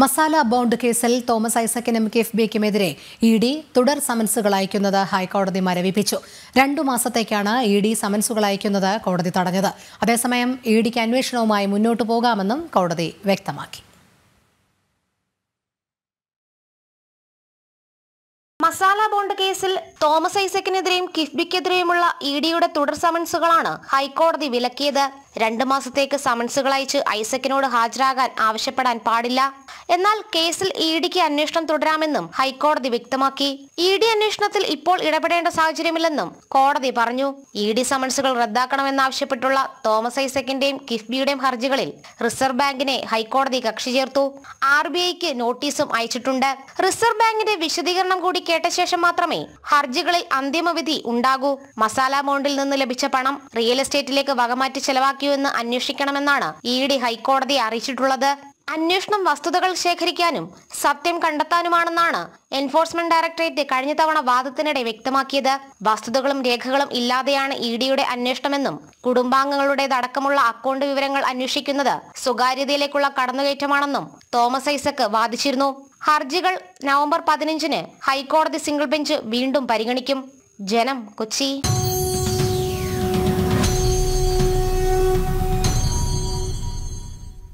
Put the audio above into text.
masala bond കേസിൽ Thomas ഐസക്കിനും കിഫ്ബിക്കുമെതിരെ ഇ ഡി തുടർ സമൻസുകൾ അയക്കുന്നത് ഹൈക്കോടതി മരവിപ്പിച്ചു രണ്ടു മാസത്തേക്കാണ് ഇ ഡി സമൻസുകൾ അയക്കുന്നത് കോടതി തടഞ്ഞത് അതേസമയം ഇ ഡിക്ക് അന്വേഷണവുമായി മുന്നോട്ടു പോകാമെന്നും കോടതി വ്യക്തമാക്കി മസാല ബോണ്ട് കേസിൽ തോമസ് ഐസക്കിനെതിരെയും കിഫ്ബിക്കെതിരെയുമുള്ള ഇ ഡിയുടെ തുടർ സമൻസുകളാണ് ഹൈക്കോടതി വിലക്കിയത് രണ്ടു മാസത്തേക്ക് സമൻസുകൾ അയച്ച് ഐസക്കിനോട് ഹാജരാകാൻ ആവശ്യപ്പെടാൻ പാടില്ല എന്നാൽ കേസിൽ ഇ ഡിക്ക് അന്വേഷണം തുടരാമെന്നും ഹൈക്കോടതി വ്യക്തമാക്കി ഇ ഡി അന്വേഷണത്തിൽ ഇപ്പോൾ ഇടപെടേണ്ട സാഹചര്യമില്ലെന്നും കോടതി പറഞ്ഞു ഇ ഡി സമൻസുകൾ റദ്ദാക്കണമെന്നാവശ്യപ്പെട്ടുള്ള തോമസ് ഐസക്കിന്റെയും കിഫ്ബിയുടെയും ഹർജികളിൽ റിസർവ് ബാങ്കിനെ ഹൈക്കോടതി കക്ഷി ചേർത്തു ആർ ബി ഐക്ക് നോട്ടീസും അയച്ചിട്ടുണ്ട് റിസർവ് ബാങ്കിന്റെ വിശദീകരണം കൂടി കേട്ട ശേഷം മാത്രമേ ഹർജികളിൽ അന്തിമവിധി ഉണ്ടാകൂ മസാല ബോണ്ടിൽ നിന്ന് ലഭിച്ച പണം റിയൽ എസ്റ്റേറ്റിലേക്ക് വകമാറ്റി ചെലവാക്കി ഹാജരാക്കിയുവെന്ന് അന്വേഷിക്കണമെന്നാണ് ഇ ഡി ഹൈക്കോടതിയെ അറിയിച്ചിട്ടുള്ളത് അന്വേഷണം വസ്തുതകൾ ശേഖരിക്കാനും സത്യം കണ്ടെത്താനുമാണെന്നാണ് എൻഫോഴ്സ്മെന്റ് ഡയറക്ടറേറ്റ് കഴിഞ്ഞ തവണ വാദത്തിനിടെ വ്യക്തമാക്കിയത് വസ്തുതകളും രേഖകളും ഇല്ലാതെയാണ് ഇ ഡിയുടെ അന്വേഷണമെന്നും കുടുംബാംഗങ്ങളുടേതടക്കമുള്ള അക്കൗണ്ട് വിവരങ്ങൾ അന്വേഷിക്കുന്നത് സ്വകാര്യതയിലേക്കുള്ള കടന്നുകയറ്റമാണെന്നും തോമസ് ഐസക് വാദിച്ചിരുന്നു ഹർജികൾ നവംബർ പതിനഞ്ചിന് ഹൈക്കോടതി സിംഗിൾ ബെഞ്ച് വീണ്ടും പരിഗണിക്കും ജനം കൊച്ചി